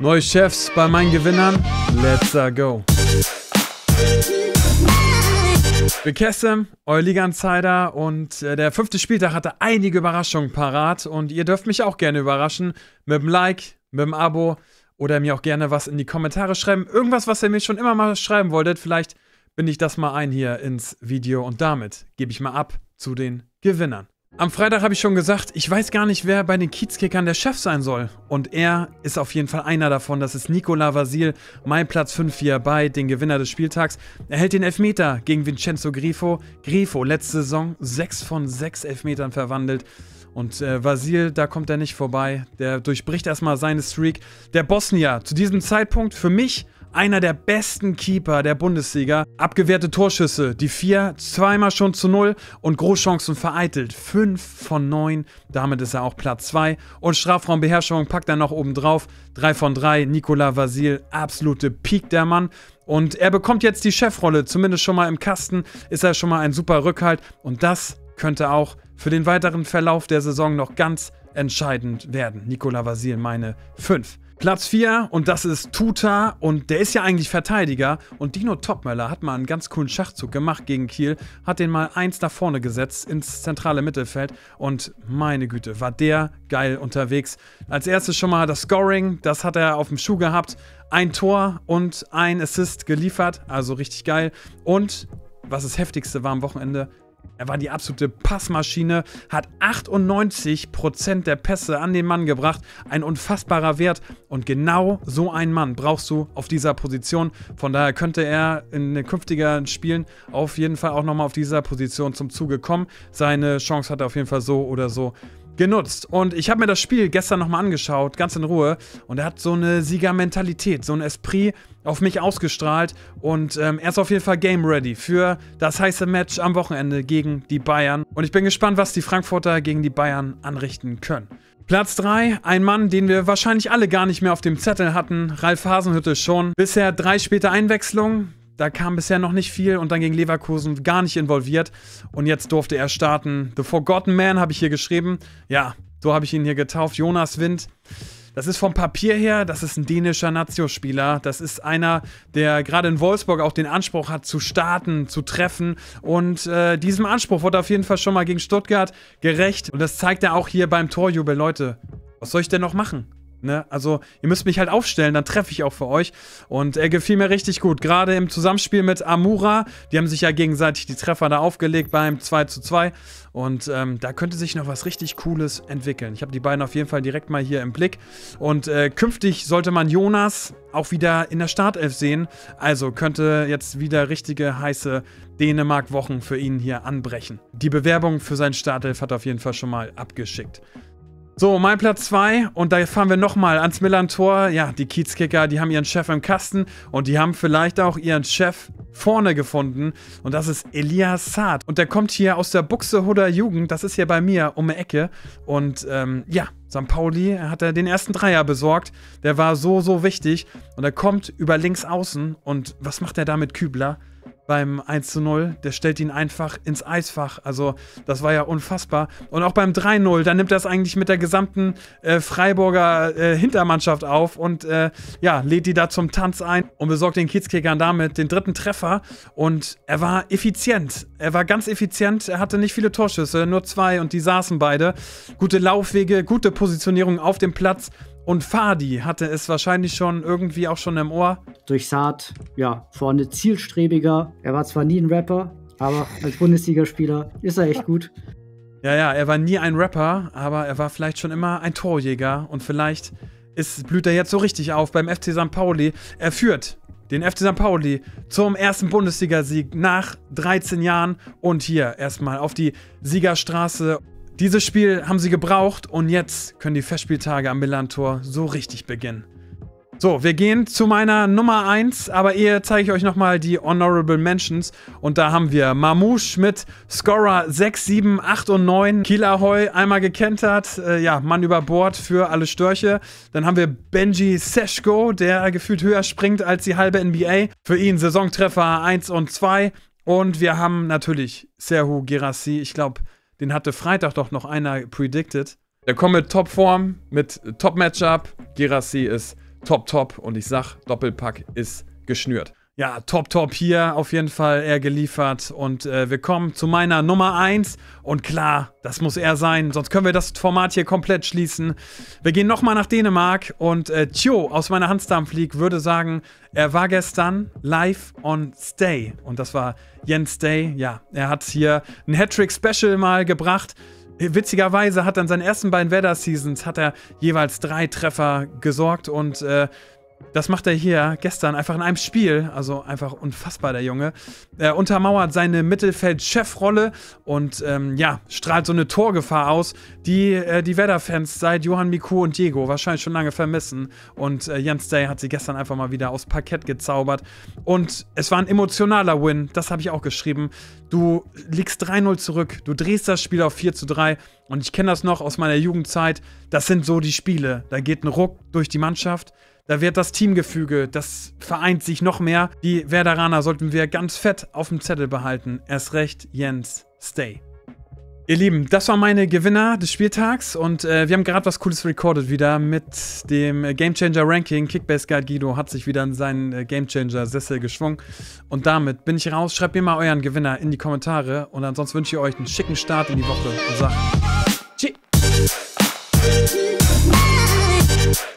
Neue Chefs bei meinen Gewinnern? Let's uh, go! Wir Bekessem, euer Liga-Insider und äh, der fünfte Spieltag hatte einige Überraschungen parat und ihr dürft mich auch gerne überraschen mit dem Like, mit dem Abo oder mir auch gerne was in die Kommentare schreiben. Irgendwas, was ihr mir schon immer mal schreiben wolltet, vielleicht binde ich das mal ein hier ins Video und damit gebe ich mal ab zu den Gewinnern. Am Freitag habe ich schon gesagt, ich weiß gar nicht, wer bei den Kiezkickern der Chef sein soll. Und er ist auf jeden Fall einer davon. Das ist Nikola Vasil, mein Platz 5 hier bei, den Gewinner des Spieltags. Er hält den Elfmeter gegen Vincenzo Grifo. Grifo, letzte Saison 6 von 6 Elfmetern verwandelt. Und äh, Vasil, da kommt er nicht vorbei. Der durchbricht erstmal seine Streak. Der Bosnier, zu diesem Zeitpunkt für mich einer der besten Keeper der Bundesliga. Abgewehrte Torschüsse, die vier, zweimal schon zu null und Großchancen vereitelt. Fünf von neun, damit ist er auch Platz zwei. Und Strafraumbeherrschung packt er noch oben drauf. Drei von drei, Nikola Vasil, absolute Peak der Mann. Und er bekommt jetzt die Chefrolle, zumindest schon mal im Kasten, ist er schon mal ein super Rückhalt. Und das könnte auch für den weiteren Verlauf der Saison noch ganz, entscheidend werden. Nikola Vasil, meine 5. Platz 4 und das ist Tuta und der ist ja eigentlich Verteidiger und Dino Topmöller hat mal einen ganz coolen Schachzug gemacht gegen Kiel, hat den mal eins nach vorne gesetzt ins zentrale Mittelfeld und meine Güte, war der geil unterwegs. Als erstes schon mal das Scoring, das hat er auf dem Schuh gehabt, ein Tor und ein Assist geliefert, also richtig geil und was das heftigste war am Wochenende, er war die absolute Passmaschine, hat 98% der Pässe an den Mann gebracht. Ein unfassbarer Wert. Und genau so einen Mann brauchst du auf dieser Position. Von daher könnte er in den künftigen Spielen auf jeden Fall auch nochmal auf dieser Position zum Zuge kommen. Seine Chance hat er auf jeden Fall so oder so genutzt. Und ich habe mir das Spiel gestern nochmal angeschaut, ganz in Ruhe. Und er hat so eine Siegermentalität, so ein Esprit auf mich ausgestrahlt. Und ähm, er ist auf jeden Fall game ready für das heiße Match am Wochenende gegen die Bayern. Und ich bin gespannt, was die Frankfurter gegen die Bayern anrichten können. Platz 3, ein Mann, den wir wahrscheinlich alle gar nicht mehr auf dem Zettel hatten, Ralf Hasenhütte schon. Bisher drei späte Einwechslungen, da kam bisher noch nicht viel und dann gegen Leverkusen gar nicht involviert. Und jetzt durfte er starten. The Forgotten Man habe ich hier geschrieben. Ja, so habe ich ihn hier getauft. Jonas Wind. Das ist vom Papier her, das ist ein dänischer nazio Das ist einer, der gerade in Wolfsburg auch den Anspruch hat, zu starten, zu treffen. Und äh, diesem Anspruch wurde auf jeden Fall schon mal gegen Stuttgart gerecht. Und das zeigt er auch hier beim Torjubel. Leute, was soll ich denn noch machen? Ne? Also ihr müsst mich halt aufstellen, dann treffe ich auch für euch. Und er gefiel mir richtig gut. Gerade im Zusammenspiel mit Amura, die haben sich ja gegenseitig die Treffer da aufgelegt beim 2 zu 2. Und ähm, da könnte sich noch was richtig Cooles entwickeln. Ich habe die beiden auf jeden Fall direkt mal hier im Blick. Und äh, künftig sollte man Jonas auch wieder in der Startelf sehen. Also könnte jetzt wieder richtige heiße Dänemark-Wochen für ihn hier anbrechen. Die Bewerbung für sein Startelf hat er auf jeden Fall schon mal abgeschickt. So, mein Platz 2 und da fahren wir nochmal ans Millantor. Ja, die Kiezkicker, die haben ihren Chef im Kasten und die haben vielleicht auch ihren Chef vorne gefunden und das ist Elias Saad und der kommt hier aus der Buxtehuder Jugend, das ist hier bei mir um die Ecke und ähm, ja, St. Pauli hat er den ersten Dreier besorgt, der war so, so wichtig und er kommt über links außen und was macht er da mit Kübler? beim 1 zu 0. Der stellt ihn einfach ins Eisfach. Also, das war ja unfassbar. Und auch beim 3-0, da nimmt er es eigentlich mit der gesamten äh, Freiburger äh, Hintermannschaft auf und äh, ja, lädt die da zum Tanz ein und besorgt den Kiezkickern damit den dritten Treffer. Und er war effizient. Er war ganz effizient. Er hatte nicht viele Torschüsse, nur zwei und die saßen beide. Gute Laufwege, gute Positionierung auf dem Platz. Und Fadi hatte es wahrscheinlich schon irgendwie auch schon im Ohr. Durch Saad, ja, vorne zielstrebiger. Er war zwar nie ein Rapper, aber als Bundesligaspieler ist er echt gut. Ja, ja, er war nie ein Rapper, aber er war vielleicht schon immer ein Torjäger und vielleicht ist, blüht er jetzt so richtig auf beim FC St. Pauli. Er führt den FC St. Pauli zum ersten Bundesligasieg nach 13 Jahren und hier erstmal auf die Siegerstraße. Dieses Spiel haben sie gebraucht und jetzt können die Festspieltage am Milan-Tor so richtig beginnen. So, wir gehen zu meiner Nummer 1, aber eher zeige ich euch nochmal die Honorable Mentions. Und da haben wir Mamouche mit Scorer 6, 7, 8 und 9. Kila Hoy einmal gekentert, äh, ja, Mann über Bord für alle Störche. Dann haben wir Benji Seschko, der gefühlt höher springt als die halbe NBA. Für ihn Saisontreffer 1 und 2. Und wir haben natürlich Serhu Gerassi, ich glaube, den hatte Freitag doch noch einer predicted. Der kommt mit Topform, mit Top-Matchup. Gerassi ist top-top und ich sag, Doppelpack ist geschnürt. Ja, top, top hier auf jeden Fall er geliefert. Und äh, wir kommen zu meiner Nummer 1. Und klar, das muss er sein, sonst können wir das Format hier komplett schließen. Wir gehen nochmal nach Dänemark und äh, Tjo aus meiner Handstampf League würde sagen, er war gestern live on Stay. Und das war Jens Day. Ja, er hat hier ein Hattrick-Special mal gebracht. Witzigerweise hat er in seinen ersten beiden Weather Seasons hat er jeweils drei Treffer gesorgt und äh, das macht er hier gestern einfach in einem Spiel. Also einfach unfassbar, der Junge. Er untermauert seine Mittelfeld-Chefrolle und ähm, ja, strahlt so eine Torgefahr aus, die äh, die Werder-Fans seit Johann Miku und Diego wahrscheinlich schon lange vermissen. Und äh, Jens Day hat sie gestern einfach mal wieder aus Parkett gezaubert. Und es war ein emotionaler Win, das habe ich auch geschrieben. Du liegst 3-0 zurück, du drehst das Spiel auf 4 3. Und ich kenne das noch aus meiner Jugendzeit. Das sind so die Spiele. Da geht ein Ruck durch die Mannschaft da wird das Teamgefüge, das vereint sich noch mehr. Die Werderaner sollten wir ganz fett auf dem Zettel behalten. Erst recht, Jens, stay. Ihr Lieben, das waren meine Gewinner des Spieltags und äh, wir haben gerade was Cooles recorded wieder mit dem Gamechanger Ranking. Kickbase Guide Guido hat sich wieder in seinen äh, Gamechanger Sessel geschwungen und damit bin ich raus. Schreibt mir mal euren Gewinner in die Kommentare und ansonsten wünsche ich euch einen schicken Start in die Woche und sagt.